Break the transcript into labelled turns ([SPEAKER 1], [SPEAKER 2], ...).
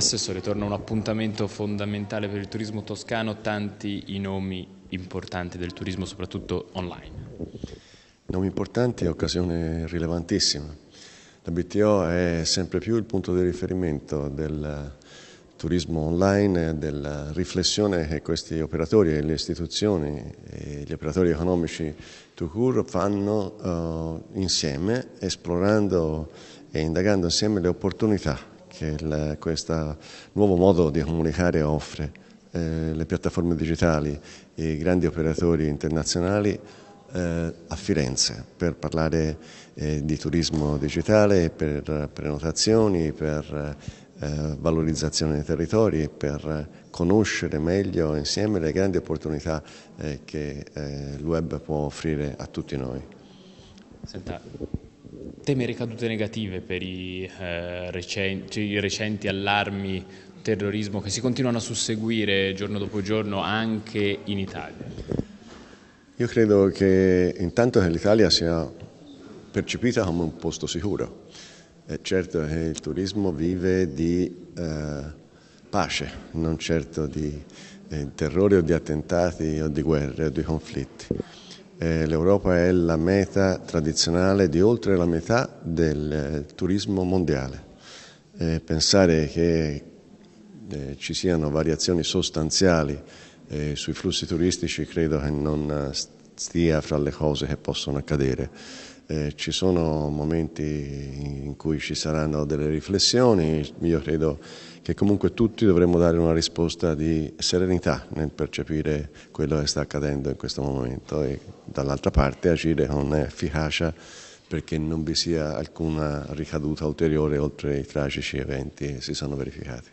[SPEAKER 1] Assessore, torna un appuntamento fondamentale per il turismo toscano, tanti i nomi importanti del turismo, soprattutto online.
[SPEAKER 2] Nomi importanti è occasione rilevantissima. La BTO è sempre più il punto di riferimento del turismo online, della riflessione che questi operatori e le istituzioni e gli operatori economici to cure fanno uh, insieme, esplorando e indagando insieme le opportunità che questo nuovo modo di comunicare offre. Eh, le piattaforme digitali e i grandi operatori internazionali eh, a Firenze per parlare eh, di turismo digitale, per prenotazioni, per eh, valorizzazione dei territori, per conoscere meglio insieme le grandi opportunità eh, che eh, il web può offrire a tutti noi. Senta
[SPEAKER 1] teme ricadute negative per i, eh, recenti, cioè i recenti allarmi terrorismo che si continuano a susseguire giorno dopo giorno anche in Italia?
[SPEAKER 2] Io credo che intanto che l'Italia sia percepita come un posto sicuro. È certo che il turismo vive di eh, pace, non certo di eh, terrore o di attentati o di guerre o di conflitti. Eh, l'Europa è la meta tradizionale di oltre la metà del eh, turismo mondiale. Eh, pensare che ci siano variazioni sostanziali sui flussi turistici credo che non stia fra le cose che possono accadere. Eh, ci sono momenti in cui ci saranno delle riflessioni, io credo che comunque tutti dovremmo dare una risposta di serenità nel percepire quello che sta accadendo in questo momento e dall'altra parte agire con efficacia perché non vi sia alcuna ricaduta ulteriore oltre i tragici eventi che si sono verificati.